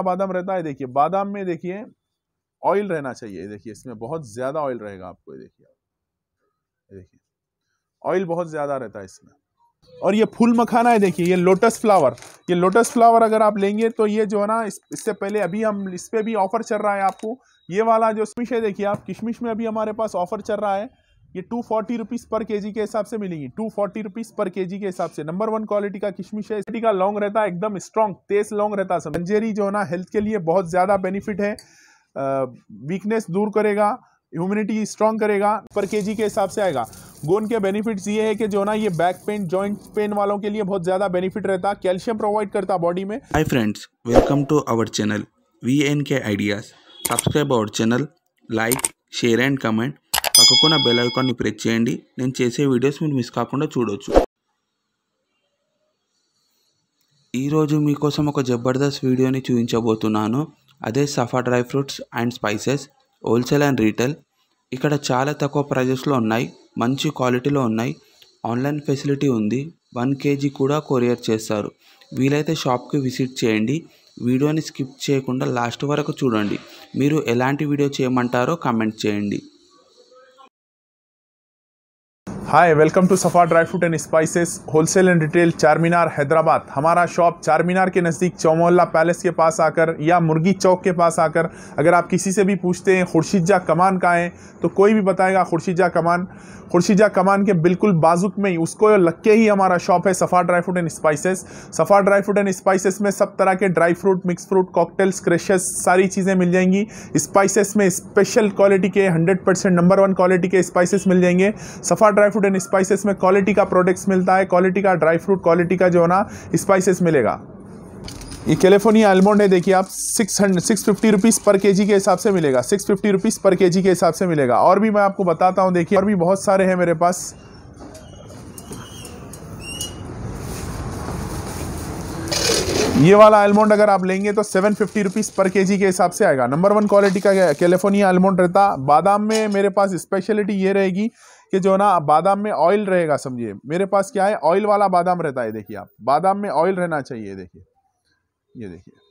बादाम रहता है देखिए बादाम में देखिए ऑयल रहना चाहिए देखिए इसमें बहुत ज़्यादा ऑयल रहेगा आपको देखिए देखिए ऑयल बहुत ज़्यादा रहता है इसमें और ये फूल मखाना है देखिए ये लोटस फ्लावर ये लोटस फ्लावर अगर आप लेंगे तो ये जो है ना इससे पहले अभी हम इस पर भी ऑफर चल रहा है आपको ये वाला जो किशमिश है देखिए आप किशमिश में अभी हमारे पास ऑफर चल रहा है ये टू फोर्टी रुपीज़ पर के के हिसाब से मिलेंगी टू फोर्टी रुपीज़ पर के के हिसाब से नंबर वन क्वालिटी का किशमिश है इसी का लॉन्ग रहता है एकदम स्ट्रॉन्ग तेज लॉन्ग रहता है मंजेरी जो है ना हेल्थ के लिए बहुत ज़्यादा बेनिफिट है वीकनेस दूर करेगा इम्यूनिटी स्ट्रॉन्ग करेगा पर के के हिसाब से आएगा गोन के बेनिफिट्स ये है कि जो ना ये बैक पेन जॉइंट पेन वालों के लिए बहुत ज़्यादा बेनिफिट रहता है कैल्शियम प्रोवाइड करता बॉडी में hi friends welcome to our channel V N K ideas subscribe our channel like share and comment పక్కకున్న బెల్ ఐకాన్ని ప్రెస్ చేయండి నేను చేసే వీడియోస్ మీరు మిస్ కాకుండా చూడొచ్చు ఈరోజు మీకోసం ఒక జబర్దస్త్ వీడియోని చూపించబోతున్నాను అదే Safa dry fruits and spices wholesale and retail ఇక్కడ చాలా తక్కువ ప్రైజెస్లో ఉన్నాయి మంచి క్వాలిటీలో ఉన్నాయి ఆన్లైన్ ఫెసిలిటీ ఉంది వన్ కేజీ కూడా కొరియర్ చేస్తారు వీలైతే షాప్కి విజిట్ చేయండి వీడియోని స్కిప్ చేయకుండా లాస్ట్ వరకు చూడండి మీరు ఎలాంటి వీడియో చేయమంటారో కామెంట్ చేయండి hi welcome to Safa dry fruit and spices wholesale and retail Charminar Hyderabad हमारा शॉप चारमीनार के नज़दीक चौमोहल्ला पैलेस के पास आकर या मुर्गी चौक के पास आकर अगर आप किसी से भी पूछते हैं खुर्शीजा कमान का है तो कोई भी बताएगा खुर्शीजा कमान खुर्शीजा कमान के बिल्कुल बाजुक में ही उसको लग के ही हमारा शॉप है Safa dry fruit and spices Safa dry fruit and spices में सब तरह के dry fruit mix fruit cocktails crushes सारी चीज़ें मिल जाएंगी स्पाइसेस में स्पेशल क्वालिटी के हंड्रेड नंबर वन क्वालिटी के स्पाइसेस मिल जाएंगे Safa dry fruit food and spices में क्वालिटी का प्रोडक्ट्स मिलता है क्वालिटी का ड्राई फ्रूट क्वालिटी का जो है ना स्पाइसेस मिलेगा ये कैलिफोर्निया आलमंड है देखिए आप six hundred six fifty rupees per के के हिसाब से मिलेगा six fifty rupees per KG के हिसाब से मिलेगा और भी मैं आपको बताता हूँ देखिए और भी बहुत सारे हैं मेरे पास ये वाला आलमंड अगर आप लेंगे तो seven fifty rupees per K G के हिसाब से आएगा नंबर वन क्वालिटी का कैलिफोर्निया आलमंड रहता बादाम में मेरे पास स्पेशलिटी ये रहेगी कि जो ना बादाम में ऑयल रहेगा समझिए मेरे पास क्या है ऑयल वाला बादाम रहता है देखिए आप बादाम में ऑयल रहना चाहिए देखिए ये देखिए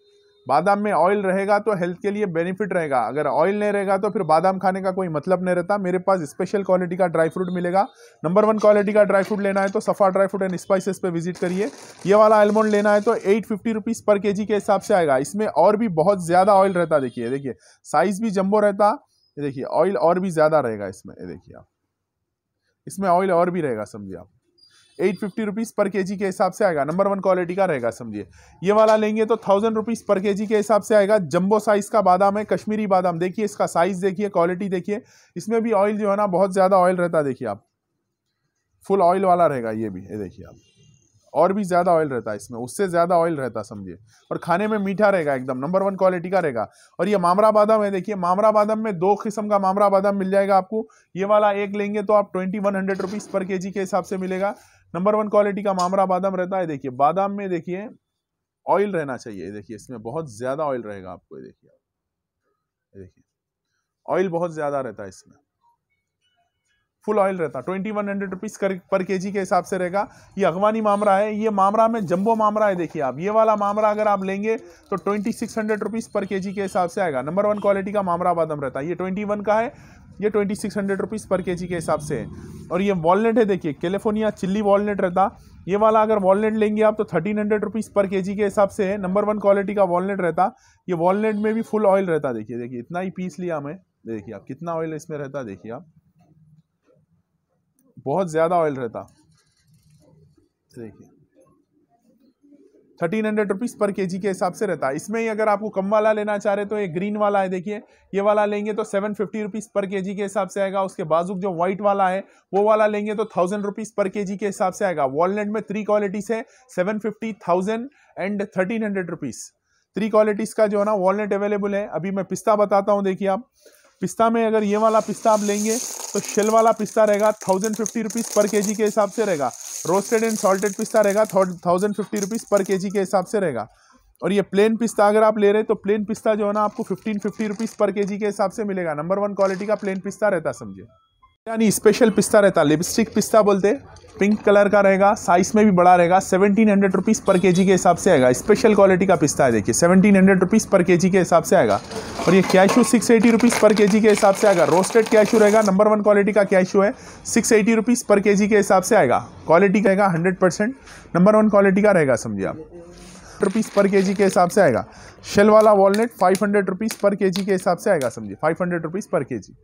बादाम में ऑयल रहेगा तो हेल्थ के लिए बेनिफिट रहेगा अगर ऑयल नहीं रहेगा तो फिर बादाम खाने का कोई मतलब नहीं रहता मेरे पास स्पेशल क्वालिटी का ड्राई फ्रूट मिलेगा नंबर वन क्वालिटी का ड्राई फ्रूट लेना है तो Safa dry fruit and spices पे विजिट करिए ये वाला आलमंड लेना है तो eight fifty rupees per K G के हिसाब से आएगा इसमें और भी बहुत ज़्यादा ऑयल रहता देखिए देखिए साइज़ भी जम्बो रहता देखिए ऑयल और भी ज़्यादा रहेगा इसमें देखिए आप इसमें ऑयल और भी रहेगा समझिए आप eight fifty rupees per KG के हिसाब से आएगा नंबर वन क्वालिटी का रहेगा समझिए ये वाला लेंगे तो थाउजेंड रुपीज़ पर केजी के हिसाब से आएगा जंबो साइज़ का बादाम है कश्मीरी बादाम देखिए इसका साइज़ देखिए क्वालिटी देखिए इसमें भी ऑयल जो है ना बहुत ज़्यादा ऑयल रहता देखिए आप फुल ऑयल वाला रहेगा ये भी ये देखिए आप और भी ज़्यादा ऑयल रहता है इसमें उससे ज़्यादा ऑयल रहता समझिए और खाने में मीठा रहेगा एकदम नंबर वन क्वालिटी का रहेगा और ये मामरा बादाम है देखिए मामरा बादाम में दो किस्म का मामरा बादाम मिल जाएगा आपको ये वाला एक लेंगे तो आप twenty one hundred rupees per के के हिसाब से मिलेगा नंबर वन क्वालिटी का मामरा बादाम रहता है देखिए बादाम में देखिए ऑयल रहना चाहिए देखिए इसमें बहुत ज़्यादा ऑयल रहेगा आपको ये देखिए देखिए ऑयल बहुत ज़्यादा रहता है इसमें फुल ऑयल रहता twenty one hundred rupees per K G के हिसाब से रहेगा ये अगवानी मामरा है ये मामरा में जंबो मामरा है देखिए आप ये वाला मामरा अगर आप लेंगे तो twenty six hundred rupees per K G के हिसाब से आएगा नंबर वन क्वालिटी का मामरा बादम रहता है ये ट्वेंटी वन का है ये twenty six hundred rupees per K G के हिसाब से है और ये वॉलनट है देखिए कैलिफोर्निया चिल्ली वॉलनेट रहता ये वाला अगर वॉलनेट लेंगे आप तो thirteen hundred rupees per K G के हिसाब से है नंबर वन क्वालिटी का वॉलनेट रहता ये वॉलनेट में भी फुल ऑयल रहता देखिए देखिए इतना ही पीस लिया हमें देखिए आप कितना ऑयल इसमें रहता देखिए आप बहुत ज़्यादा ऑयल रहता देखिए thirteen hundred rupees per K G के हिसाब से रहता है इसमें ही अगर आपको कम वाला लेना चाह रहे तो ये ग्रीन वाला है देखिए ये वाला लेंगे तो seven fifty rupees per K G के हिसाब से आएगा उसके बाजू जो व्हाइट वाला है वो वाला लेंगे तो thousand rupees per K G के हिसाब से आएगा वॉलनट में थ्री क्वालिटीज़ है seven fifty thousand and thirteen hundred rupees three qualities का जो है ना वॉलनट अवेलेबल है अभी मैं पिस्ता बताता हूँ देखिए आप पिस्ता में अगर ये वाला पिस्ता आप लेंगे तो शेल वाला पिस्ता रहेगा thousand fifty rupees per K G के हिसाब से रहेगा रोस्टेड एंड सॉल्टेड पिस्ता रहेगा thousand fifty rupees per K G के हिसाब से रहेगा और ये प्लेन पिस्ता अगर आप ले रहे हैं तो प्लेन पिस्ता जो है ना आपको fifteen fifty rupees per K G के हिसाब से मिलेगा नंबर वन क्वालिटी का प्लेन पिस्ता रहता समझे यानी स्पेशल पिस्ता रहता लिपस्टिक पिस्ता बोलते पिंक कलर का रहेगा साइज़ में भी बड़ा रहेगा seventeen hundred rupees per K G के हिसाब से आएगा स्पेशल क्वालिटी का पिस्ता है देखिए seventeen hundred rupees per K G के हिसाब से आएगा और ये cashew six eighty rupees per K G के हिसाब से आएगा रोस्टेड कैशू रहेगा नंबर वन क्वालिटी का कैशू है six eighty rupees per K G के हिसाब से आएगा क्वालिटी का रहेगा hundred percent number one quality का रहेगा समझिए आप रुपीज़ पर के जी के हिसाब से आएगा शेल वाला वॉलनेट five hundred rupees per K G के हिसाब से आएगा समझिए five hundred rupees per K जी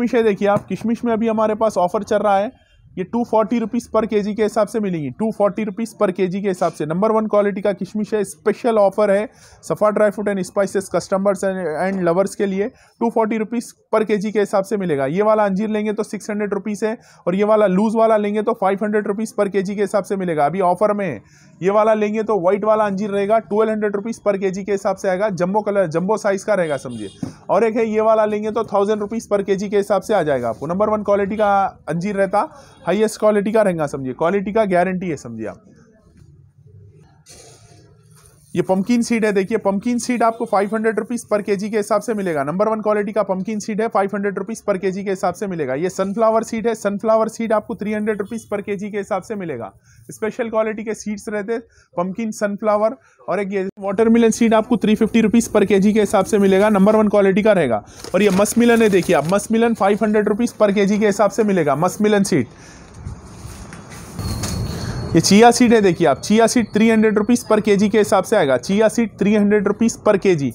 किशमिश है देखिए आप किशमिश में अभी हमारे पास ऑफर चल रहा है ये to forty rupees per K G के हिसाब से मिलेंगी to forty rupees per K G के हिसाब से नंबर वन क्वालिटी का किशमिश है स्पेशल ऑफर है Safa dry fruit and spices customers and lovers के लिए to forty rupees per K G के हिसाब से मिलेगा ये वाला अंजीर लेंगे तो सिक्स हंड्रेड रुपीज़ है और ये वाला लूज़ वाला लेंगे तो five hundred rupees per K G के हिसाब से मिलेगा अभी ऑफर में है ये वाला लेंगे तो व्हाइट वाला अंजीर रहेगा twelve hundred rupees per K G के हिसाब से आएगा जम्बो कलर जम्बो साइज़ का रहेगा समझिए और एक है ये वाला लेंगे तो thousand rupees per K G के हिसाब से आ जाएगा आपको नंबर वन क्वालिटी का अंजीर रहता हाईएस्ट क्वालिटी का रहेगा समझिए क्वालिटी का गारंटी है समझिए आप ये पम्पकिन सीड है देखिए पम्पकिन सीड आपको फाइव हंड्रेड रुपीज़ पर के के हिसाब से मिलेगा नंबर वन क्वालिटी का पम्पकिन सीड है फाइव हंड्रेड रुपीज़ पर के के हिसाब से मिलेगा ये सनफ्लावर सीड है सनफ्लावर सीड आपको थ्री हंड्रेड रुपीज़ पर के के हिसाब से मिलेगा स्पेशल क्वालिटी के सीड्स रहते पम्पकिन सनफ्लावर और एक ये वाटरमिलन सीड आपको थ्री फिफ्टी रुपीज़ पर के के हिसाब से मिलेगा नंबर वन क्वालिटी का रहेगा और ये मसमिलन है देखिए आप मसमिलन फाइव हंड्रेड रुपीज़ पर के के हिसाब से मिलेगा मसमिलन सीड ये चिया सीड है देखिए आप chia seed three hundred rupees per K G के हिसाब से आएगा chia seed three hundred rupees per K जी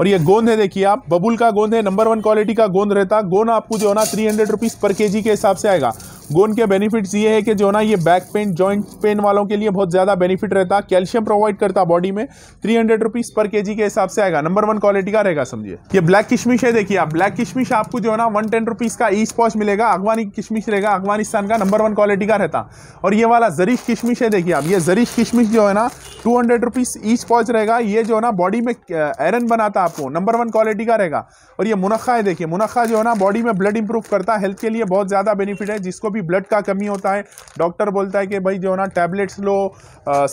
और ये गोंद है देखिए आप बबुल का गोंद है नंबर वन क्वालिटी का गोंद रहता गोंद आपको जो है ना three hundred rupees per K G के हिसाब से आएगा गोन के बेनिफिट्स ये है कि जो ना ये बैक पेन जॉइंट पेन वालों के लिए बहुत ज़्यादा बेनिफिट रहता कैल्शियम प्रोवाइड करता बॉडी में three hundred rupees per K G के हिसाब से आएगा नंबर वन क्वालिटी का रहेगा समझिए ये ब्लैक किशमिश है देखिए आप ब्लैक किशमिश आपको जो है ना वन टेन रुपीज़ का ईच पॉच मिलेगा अफगानी किशमिश रहेगा अफगानिस्तान का नंबर वन क्वालिटी का रहता और ये वाला जरिश किशमिश है देखिए आप ये जरिश किशमिश जो है ना टू हंड्रेड रुपीज़ ईच पॉच रहेगा ये जो है ना बॉडी में आयरन बनाता आपको नंबर वन क्वालिटी का रहेगा और ये मुनखा है देखिए मुनखा जो है ना बॉडी में ब्लड इंप्रूव करता हेल्थ के लिए बहुत ज़्यादा बेनिफिट है जिसको भी भी ब्लड का कमी होता है डॉक्टर बोलता है कि भाई जो ना टैबलेट्स लो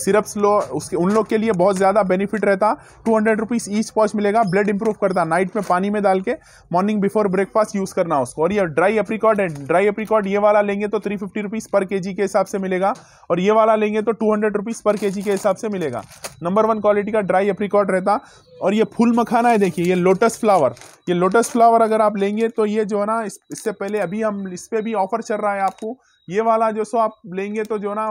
सिरप्स लो उसके उन लोग के लिए बहुत ज़्यादा बेनिफिट रहता to hundred rupees each pouch मिलेगा ब्लड इंप्रूव करता नाइट में पानी में डाल के मॉर्निंग बिफोर ब्रेकफास्ट यूज़ करना उसको और ये ड्राई अप्रिकॉर्ड है ड्राई अप्रिकॉर्ड ये वाला लेंगे तो three fifty rupees per K G के हिसाब से मिलेगा और ये वाला लेंगे तो to hundred rupees per K G के हिसाब से मिलेगा नंबर वन क्वालिटी का ड्राई अप्रिकॉर्ड रहता और ये फूल मखाना है देखिए ये लोटस फ्लावर ये लोटस फ्लावर अगर आप लेंगे तो ये जो है ना इस, इससे पहले अभी हम इस पर भी ऑफर चल रहा है आपको ये वाला जो सो आप लेंगे तो जो ना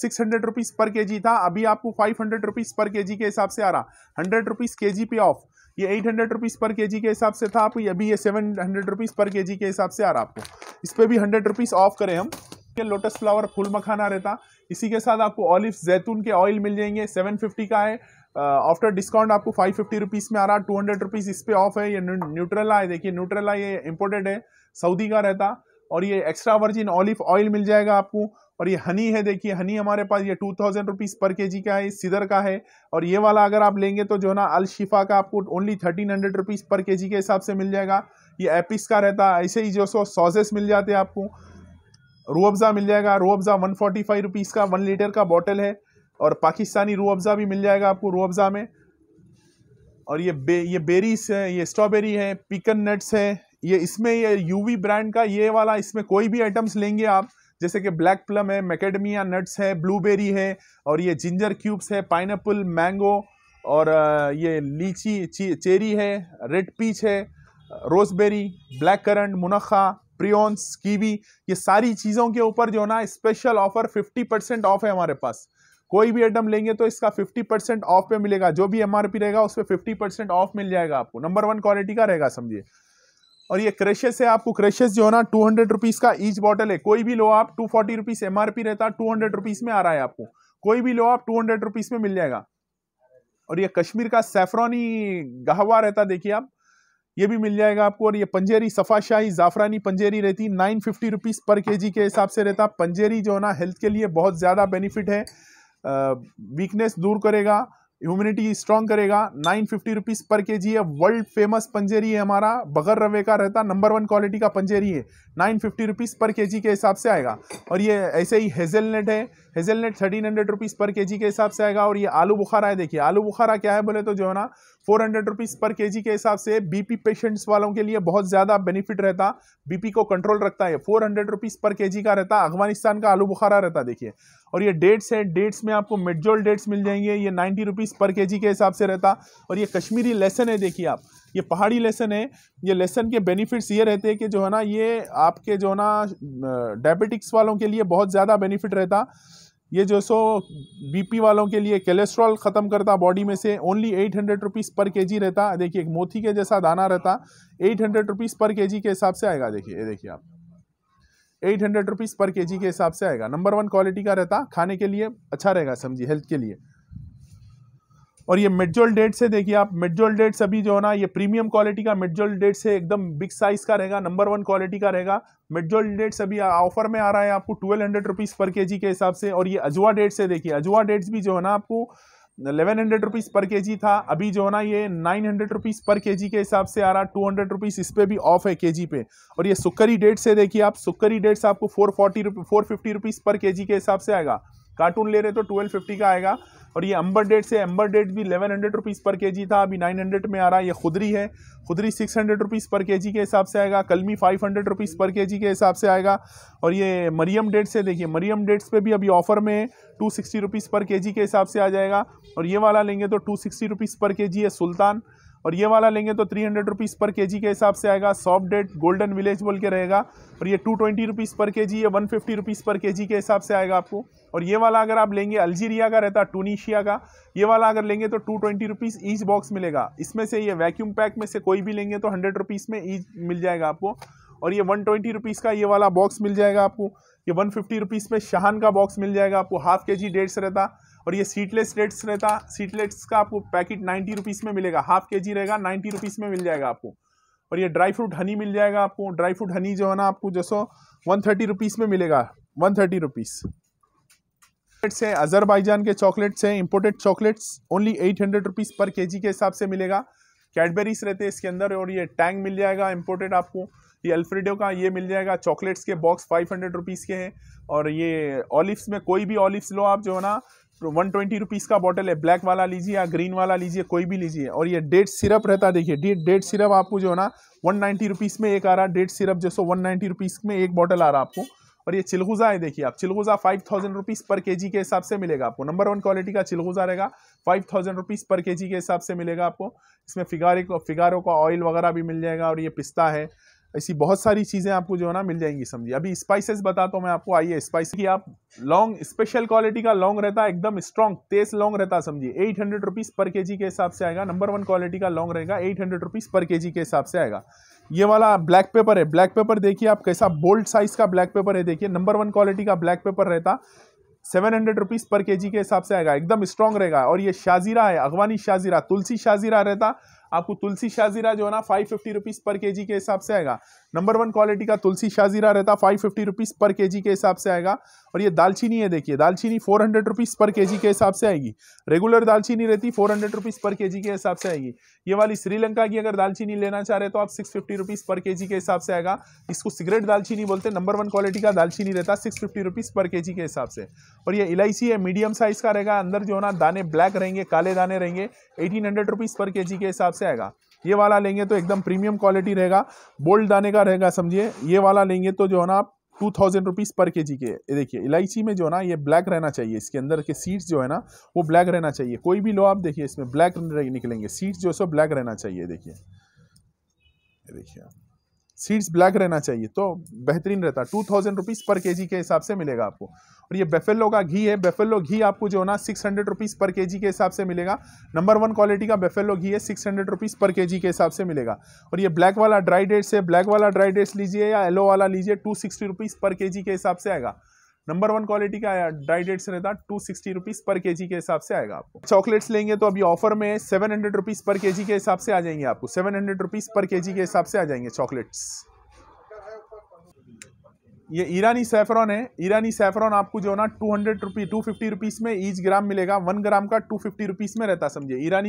six hundred rupees per K जी था अभी आपको five hundred rupees per K G के हिसाब से आ रहा हंड्रेड रुपीज़ के जी पे ऑफ ये eight hundred rupees per K G के हिसाब से था आपको अभी ये seven hundred rupees per K G के हिसाब से आ रहा आपको इस पर भी हंड्रेड रुपीज़ ऑफ करें हम के लोटस फ्लावर फुल मखाना रहता इसी के साथ आपको ऑलिव जैतून के ऑयल मिल जाएंगे सेवन फिफ्टी का है आफ्टर uh, डिस्काउंट आपको फाइव फिफ्टी रुपीज़ में आ रहा है टू हंड्रेड रुपीज़ इस पर ऑफ है ये न्यूट्रेला है देखिए आए ये इम्पोर्टेड है सऊदी का रहता और ये एक्स्ट्रा वर्जिन ऑलिव ऑयल मिल जाएगा आपको और ये हनी है देखिए हनी हमारे पास ये two thousand rupees per K जी का है सिदर का है और ये वाला अगर आप लेंगे तो जो है ना अलशिफा का आपको only thirteen hundred rupees per K G के हिसाब से मिल जाएगा ये एपिस का रहता है ऐसे ही जो सो सॉसेस मिल जाते हैं आपको रूअफ़ा मिल जाएगा Roohafza one forty five rupees का वन लीटर का बॉटल है और पाकिस्तानी रू अफ़ज़ा भी मिल जाएगा आपको रू अफ़ज़ा में और ये बे ये बेरीस है ये स्ट्रॉबेरी है पिकन नट्स है ये इसमें ये यूवी ब्रांड का ये वाला इसमें कोई भी आइटम्स लेंगे आप जैसे कि ब्लैक प्लम है मैकेडमिया नट्स है ब्लूबेरी है और ये जिंजर क्यूब्स है पाइन मैंगो और ये लीची चेरी है रेड पीच है रोजबेरी ब्लैक करंट मुनखा प्रियॉन्स कीवी ये सारी चीज़ों के ऊपर जो है ना स्पेशल ऑफ़र 50 परसेंट ऑफ है हमारे पास कोई भी आइटम लेंगे तो इसका 50 परसेंट ऑफ पे मिलेगा जो भी एमआरपी रहेगा उस पर फिफ्टी परसेंट ऑफ मिल जाएगा आपको नंबर वन क्वालिटी का रहेगा समझिए और ये क्रेशेस है आपको क्रेशेस जो है ना टू हंड्रेड रुपीज़ का ईच बॉटल है कोई भी लो आप टू फोर्टी रुपीज़ एम रहता है टू हंड्रेड रुपीज़ में आ रहा है आपको कोई भी लो आप टू हंड्रेड रुपीज़ में मिल जाएगा और ये कश्मीर का सेफरानी गहवा रहता देखिए आप ये भी मिल जाएगा आपको और ये पंजेरी सफ़ाशाही ज़ाफ़रानी पंजेरी रहती nine fifty rupees per K G के हिसाब से रहता पंजेरी जो है ना हेल्थ के लिए बहुत ज़्यादा बेनिफिट है वीकनेस दूर करेगा ह्यूमिनिटी स्ट्रांग करेगा nine fifty rupees per K जी है वर्ल्ड फेमस पंजेरी है हमारा बगर रवे का रहता नंबर वन क्वालिटी का पंजेरी है nine fifty rupees per K G के हिसाब से आएगा और ये ऐसे ही हेजलनेट है हेजलनेट thirteen hundred rupees per K G के हिसाब से आएगा और ये आलू बुखारा है देखिए आलू बुखारा क्या है बोले तो जो है ना four hundred rupees per K G के हिसाब से बीपी पेशेंट्स वालों के लिए बहुत ज़्यादा बेनिफिट रहता बीपी को कंट्रोल रखता है four hundred rupees per K जी का रहता अफगानिस्तान का आलू बुखारा रहता देखिए और ये डेट्स है डेट्स में आपको मेडजोल डेट्स मिल जाएंगे ये ninety rupees per K G के हिसाब से रहता और ये कश्मीरी लेसन है देखिए आप ये पहाड़ी लेसन है ये लेसन के बेनिफिट्स ये रहते हैं कि जो है ना ये आपके जो है ना डायबिटिक्स वालों के लिए बहुत ज़्यादा बेनिफिट रहता ये जो सो बीपी वालों के लिए कोलेस्ट्रॉल ख़त्म करता बॉडी में से only eight hundred rupees per K जी रहता देखिए मोती के जैसा दाना रहता eight hundred rupees per K G के हिसाब से आएगा देखिए ये देखिए आप eight hundred rupees per K G के हिसाब से आएगा नंबर वन क्वालिटी का रहता खाने के लिए अच्छा रहेगा समझिए हेल्थ के लिए और ये मिडजोल डेट से देखिए आप मिडजोल डेट अभी जो है ना ये प्रीमियम क्वालिटी का मिडजोल डेट से एकदम बिग साइज का रहेगा नंबर वन क्वालिटी का रहेगा मिडजोल डेट्स अभी ऑफर में आ रहा है आपको twelve hundred rupees per K G के हिसाब से और ये अजवा डेट से देखिए अजवा डेट्स भी जो है ना आपको eleven hundred rupees per K जी था अभी जो है ना ये nine hundred rupees per K G के हिसाब से आ रहा है टू हंड्रेड रुपीज़ इस पर भी ऑफ है के जी पे और ये सुक्करी डेट से देखिए आप सुक्करी डेट्स आपको four forty four fifty rupees per K G के हिसाब से आएगा कार्टून ले रहे तो ट्वेल्व फिफ्टी का आएगा और ये अंबर डेट से अंबर डेट भी eleven hundred rupees per K जी था अभी नाइन हंड्रेड में आ रहा है ये खुदरी है खुदरी six hundred rupees per K G के हिसाब से आएगा कलमी five hundred rupees per K G के हिसाब से आएगा और ये मरियम डेट से देखिए मरियम डेट्स पे भी अभी ऑफर में to sixty rupees per K G के हिसाब से आ जाएगा और ये वाला लेंगे तो to sixty rupees per K जी है सुल्तान और ये वाला लेंगे तो three hundred rupees per K G के हिसाब से आएगा सॉफ्ट डेट गोल्डन विलेज बोल के रहेगा और ये to twenty rupees per K जी या one fifty rupees per K G के हिसाब से आएगा आपको और ये वाला अगर आप लेंगे अल्जीरिया का रहता टूनिशिया का ये वाला अगर लेंगे तो two twenty rupees each box मिलेगा इसमें से ये वैक्यूम पैक में से कोई भी लेंगे तो हंड्रेड रुपीज़ में ईच मिल जाएगा आपको और ये वन ट्वेंटी रुपीज़ का ये वाला बॉक्स मिल जाएगा आपको ये वन फिफ्टी रुपीज़ में शाहान का बॉक्स मिल जाएगा आपको हाफ के जी डेढ़ से रहता और ये सीटलेस रेट्स रहता सीटलेट्स का आपको पैकेट नाइन्टी रुपीज़ में मिलेगा हाफ के जी रहेगा नाइन्टी रुपीज़ में मिल जाएगा आपको और ये ड्राई फ्रूट हनी मिल जाएगा आपको ड्राई फ्रूट हनी जो है ना आपको जैसो वन थर्टी रुपीज़ में मिलेगा वन थर्टी रुपीज़ है हैं के चॉकलेट्स हैं imported chocolates only eight hundred rupees per K G के हिसाब से मिलेगा कैडबेरीज रहते हैं इसके अंदर और ये टैंग मिल जाएगा इम्पोर्टेड आपको ये अल्फ्रेडो का ये मिल जाएगा चॉकलेट्स के बॉक्स फाइव हंड्रेड रुपीज़ के हैं और ये ऑलिव्स में कोई भी ऑलिव्स लो आप जो है ना वन ट्वेंटी रुपीज़ का बॉटल है ब्लैक वाला लीजिए या ग्रीन वाला लीजिए कोई भी लीजिए और ये डेट सिरप रहता है देखिए डेट सिरप आपको जो है ना वन नाइन्टी रुपीज़ में एक आ रहा है डेट सिरप जैसे वन नाइन्टी रुपीज़ में एक बॉटल आ रहा है आपको और ये चिलगुजा है देखिए आप चिलगुजा फाइव थाउजेंड रुपीज़ पर के के हिसाब से मिलेगा आपको नंबर वन क्वालिटी का चिलगुजा रहेगा फाइव थाउजेंड रुपीज़ पर के के हिसाब से मिलेगा आपको इसमें फिगारे को फिगारों का ऑयल वगैरह भी मिल जाएगा और ये पिस्ता है ऐसी बहुत सारी चीज़ें आपको जो है ना मिल जाएंगी समझिए अभी स्पाइसेस बताता हूँ मैं आपको आइए स्पाइस की आप लॉन्ग स्पेशल क्वालिटी का लॉन्ग रहता है एकदम स्ट्रॉन्ग तेज लॉन्ग रहता समझिए eight hundred rupees per K G के हिसाब से आएगा नंबर वन क्वालिटी का लॉन्ग रहेगा eight hundred rupees per K G के हिसाब से आएगा ये वाला ब्लैक पेपर है ब्लैक पेपर देखिए आप कैसा बोल्ड साइज का ब्लैक पेपर है देखिए नंबर वन क्वालिटी का ब्लैक पेपर रहता seven hundred rupees per K G के हिसाब से आएगा एकदम स्ट्रॉन्ग रहेगा और ये शाजीरा है अगवानी शाजीरा तुलसी शाजीरा रहता आपको तुलसी शाजीरा जो है ना five fifty rupees per K G के हिसाब से आएगा नंबर वन क्वालिटी का तुलसी शाजीरा रहता five fifty rupees per K G के हिसाब से आएगा और ये दालचीनी है देखिए दालचीनी four hundred rupees per K G के हिसाब से आएगी रेगुलर दालचीनी रहती four hundred rupees per K G के हिसाब से आएगी ये वाली श्रीलंका की अगर दालचीनी लेना चाह रहे तो आप six fifty rupees per K G के हिसाब से आएगा इसको सिगरेट दालचीनी बोलते नंबर वन क्वालिटी का दालचीनी रहता six fifty rupees per K G के हिसाब से और ये इलायची है मीडियम साइज़ का रहेगा अंदर जो है ना दाने ब्लैक रहेंगे काले दाने रहेंगे eighteen hundred rupees per K G के हिसाब से आएगा ये वाला लेंगे तो एकदम प्रीमियम क्वालिटी रहेगा बोल्ड दाने का रहेगा समझिए ये वाला लेंगे तो जो है ना आप two thousand rupees per K G के ये देखिए इलायची में जो है ना ये ब्लैक रहना चाहिए इसके अंदर के सीड्स जो है ना वो ब्लैक रहना चाहिए कोई भी लो आप देखिए इसमें ब्लैक निकलेंगे सीड्स जो सो ब्लैक रहना चाहिए देखिए देखिए सीड्स ब्लैक रहना चाहिए तो बेहतरीन रहता two thousand rupees per K G के हिसाब से मिलेगा आपको और ये बेफेलो का घी है बेफेलो घी आपको जो है ना six hundred rupees per K G के हिसाब से मिलेगा नंबर वन क्वालिटी का बेफेलो घी है six hundred rupees per K G के हिसाब से मिलेगा और ये ब्लैक वाला ड्राई डेट्स है ब्लैक वाला ड्राई डेट्स लीजिए या येलो वाला लीजिए to sixty rupees per K G के हिसाब से आएगा नंबर वन क्वालिटी का आया ड्राई डेट्स रहता टू सिक्सटी रुपीज पर के के हिसाब से आएगा आपको चॉकलेट्स लेंगे तो अभी ऑफर में सेवन हंड्रेड रुपीज पर के के हिसाब से आ जाएंगे आपको सेवन हंड्रेड रुपीज पर के के हिसाब से आ जाएंगे चॉकलेट्स ये ईरानी सेफरॉन है ईरानी सेफरॉन आपको जो ना two hundred rupee two fifty rupees में ईच ग्राम मिलेगा वन ग्राम का टू फिफ्टी रुपीज़ में रहता समझे ईरानी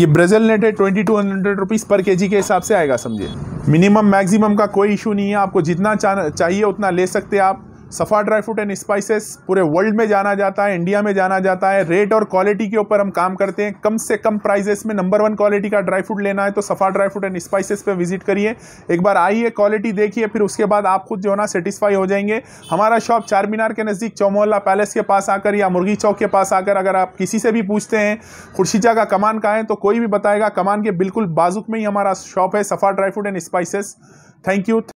ये ब्राज़ील नेट है twenty two hundred rupees per के के हिसाब से आएगा समझे मिनिमम मैक्सिमम का कोई इशू नहीं है आपको जितना चाहिए उतना ले सकते हैं आप Safa dry fruit and spices पूरे वर्ल्ड में जाना जाता है इंडिया में जाना जाता है रेट और क्वालिटी के ऊपर हम काम करते हैं कम से कम प्राइजेस में नंबर वन क्वालिटी का ड्राई फ्रूट लेना है तो Safa dry fruit and spices पे विजिट करिए एक बार आइए क्वालिटी देखिए फिर उसके बाद आप खुद जो है ना सेटिस्फाई हो जाएंगे हमारा शॉप चार मीनार के नज़दीक चौमोहल्ला पैलेस के पास आकर या मुर्गी चौक के पास आकर अगर आप किसी से भी पूछते हैं खुर्शीजा का कमान कहाँ है तो कोई भी बताएगा कमान के बिल्कुल बाजुक में ही हमारा शॉप है Safa dry fruit and spices thank you